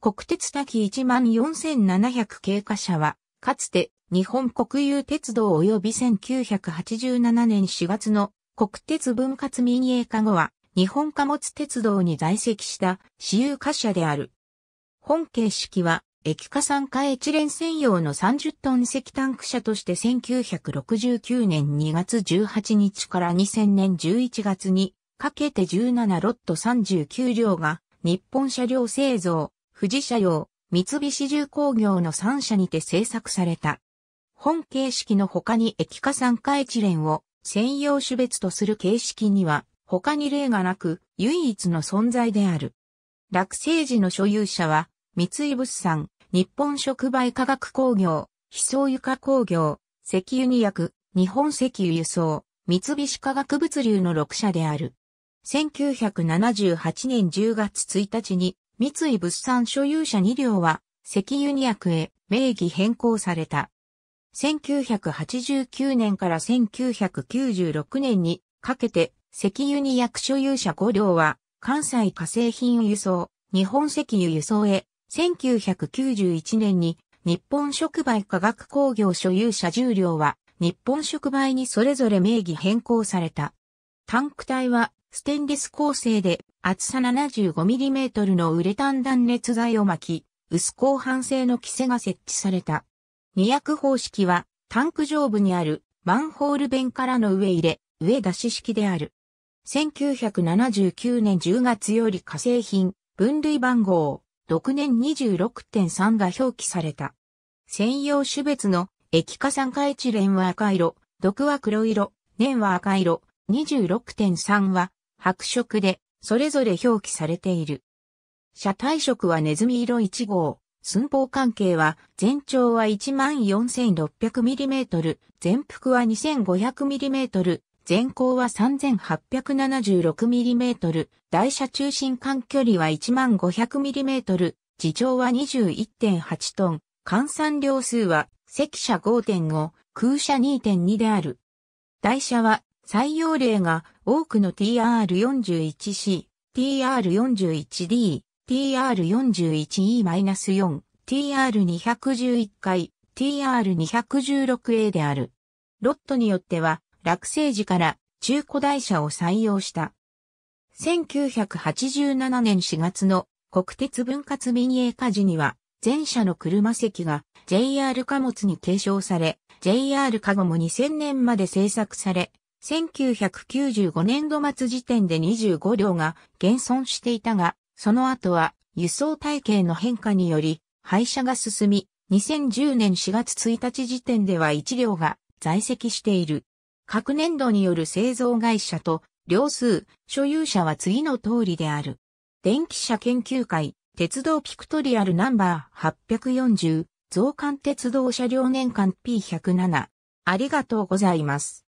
国鉄滝14700経過車は、かつて日本国有鉄道及び1987年4月の国鉄分割民営化後は、日本貨物鉄道に在籍した私有貨車である。本形式は、液化酸化エチレン専用の30トン石炭区車として1969年2月18日から2000年11月にかけて17ロット39両が日本車両製造富士社用、三菱重工業の3社にて製作された。本形式の他に液化酸化エチレンを専用種別とする形式には他に例がなく唯一の存在である。落成時の所有者は三井物産、日本触媒化学工業、非層床工業、石油二薬、日本石油輸送、三菱化学物流の6社である。1978年10月1日に三井物産所有者2両は、石油2役へ名義変更された。1989年から1996年にかけて石油に役所有者5両は関西化成品輸送、日本石油輸送へ1991年に日本触媒化学工業所有者10両は日本触媒にそれぞれ名義変更された。タンク体はステンレス構成で厚さ 75mm のウレタン断熱材を巻き、薄鋼板製の規制が設置された。二役方式はタンク上部にあるマンホール弁からの上入れ、上出し式である。1979年10月より化成品、分類番号、6年26.3が表記された。専用種別の液化酸化エチレンは赤色、毒は黒色、粘は赤色、26.3は白色でそれぞれ表記されている。車体色はネズミ色1号。寸法関係は全長は 14,600mm、全幅は 2,500mm、全高は 3,876mm、台車中心間距離は1 5 0 0 m m 自重は21.8トン、換算量数は赤車5.5、空車2.2である。台車は採用例が多くの TR41C、TR41D、TR41E-4、TR211 回、TR216A である。ロットによっては、落成時から中古台車を採用した。1987年4月の国鉄分割民営化時には、全車の車席が JR 貨物に継承され、JR カゴも2000年まで製作され、1995年度末時点で25両が減損していたが、その後は輸送体系の変化により廃車が進み、2010年4月1日時点では1両が在籍している。各年度による製造会社と両数、所有者は次の通りである。電気車研究会、鉄道ピクトリアルナンバー840、増刊鉄道車両年間 P107。ありがとうございます。